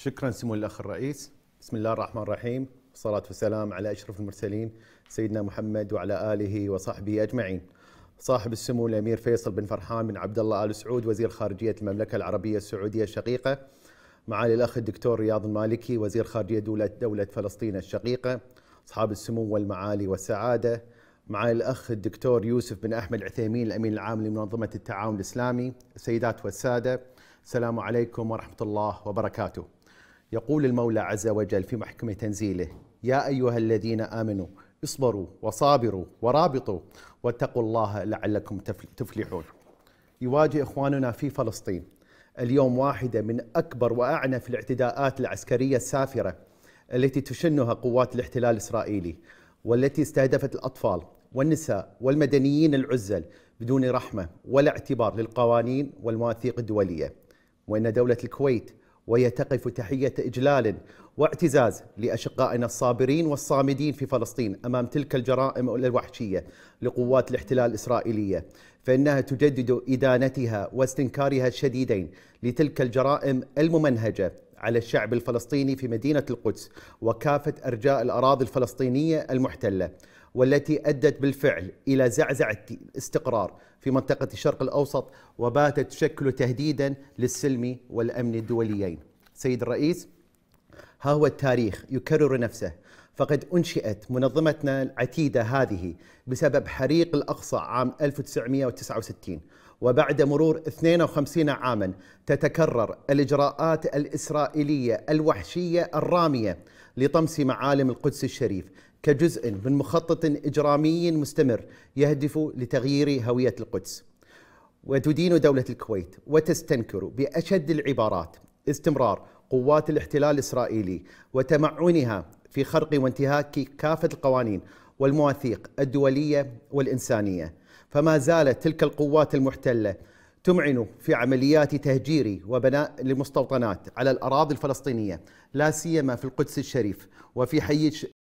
شكرا سمو الاخ الرئيس بسم الله الرحمن الرحيم والصلاه والسلام على اشرف المرسلين سيدنا محمد وعلى اله وصحبه اجمعين صاحب السمو الامير فيصل بن فرحان بن عبد الله ال سعود وزير خارجيه المملكه العربيه السعوديه الشقيقه معالي الاخ الدكتور رياض المالكي وزير خارجيه دوله دوله فلسطين الشقيقه اصحاب السمو والمعالي والسعاده معالي الاخ الدكتور يوسف بن احمد العثيمين الامين العام لمنظمه التعاون الاسلامي السيدات والساده السلام عليكم ورحمه الله وبركاته يقول المولى عز وجل في محكمة تنزيله يا أيها الذين آمنوا اصبروا وصابروا ورابطوا واتقوا الله لعلكم تفلحون يواجه إخواننا في فلسطين اليوم واحدة من أكبر وأعنف الاعتداءات العسكرية السافرة التي تشنها قوات الاحتلال الإسرائيلي والتي استهدفت الأطفال والنساء والمدنيين العزل بدون رحمة ولا اعتبار للقوانين والمواثيق الدولية وإن دولة الكويت وهي تقف تحية إجلال واعتزاز لأشقائنا الصابرين والصامدين في فلسطين أمام تلك الجرائم الوحشية لقوات الاحتلال الإسرائيلية فإنها تجدد إدانتها واستنكارها الشديدين لتلك الجرائم الممنهجة على الشعب الفلسطيني في مدينة القدس وكافة أرجاء الأراضي الفلسطينية المحتلة والتي أدت بالفعل إلى زعزعة الاستقرار في منطقة الشرق الأوسط وباتت تشكل تهديدا للسلم والأمن الدوليين سيد الرئيس ها هو التاريخ يكرر نفسه فقد أنشئت منظمتنا العتيدة هذه بسبب حريق الأقصى عام 1969 وبعد مرور 52 عاما تتكرر الإجراءات الإسرائيلية الوحشية الرامية لطمس معالم القدس الشريف كجزء من مخطط إجرامي مستمر يهدف لتغيير هوية القدس وتدين دولة الكويت وتستنكر بأشد العبارات استمرار قوات الاحتلال الإسرائيلي وتمعنها في خرق وانتهاك كافة القوانين والمواثيق الدولية والإنسانية فما زالت تلك القوات المحتلة تمعن في عمليات تهجير وبناء لمستوطنات على الأراضي الفلسطينية لا سيما في القدس الشريف وفي حي